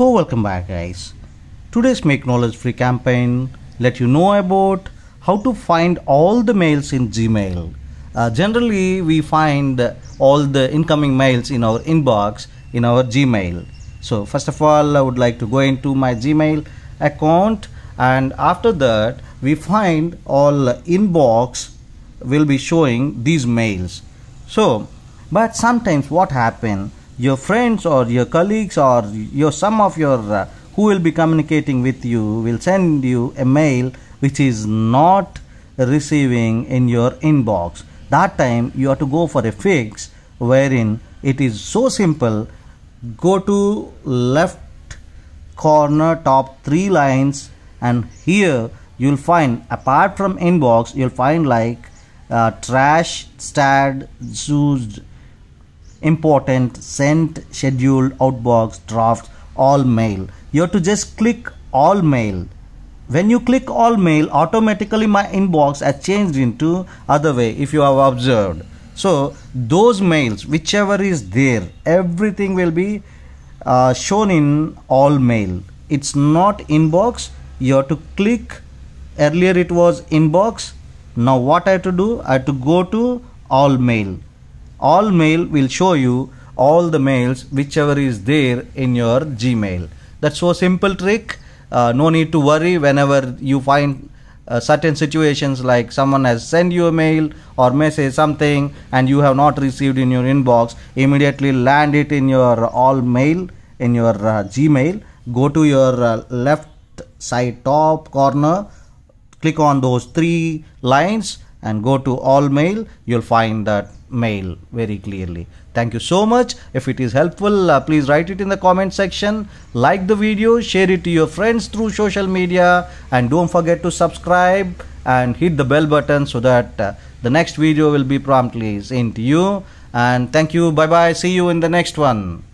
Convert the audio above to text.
So welcome back guys. Today's Make Knowledge Free campaign let you know about how to find all the mails in Gmail. Uh, generally we find all the incoming mails in our inbox in our Gmail. So first of all I would like to go into my Gmail account and after that we find all inbox will be showing these mails. So but sometimes what happen your friends or your colleagues or your some of your uh, who will be communicating with you will send you a mail which is not receiving in your inbox that time you have to go for a fix wherein it is so simple go to left corner top three lines and here you'll find apart from inbox you'll find like uh, trash, stad, used, important, sent, scheduled, outbox, drafts, all mail. You have to just click all mail. When you click all mail, automatically my inbox has changed into other way if you have observed. So those mails, whichever is there, everything will be uh, shown in all mail. It's not inbox. You have to click. Earlier it was inbox. Now what I have to do? I have to go to all mail all mail will show you all the mails whichever is there in your Gmail. That's so simple trick. Uh, no need to worry whenever you find uh, certain situations like someone has sent you a mail or message something and you have not received in your inbox immediately land it in your all mail in your uh, gmail go to your uh, left side top corner click on those three lines and go to all mail you'll find that mail very clearly. Thank you so much. If it is helpful, uh, please write it in the comment section. Like the video, share it to your friends through social media, and don't forget to subscribe and hit the bell button so that uh, the next video will be promptly sent to you. And thank you. Bye bye. See you in the next one.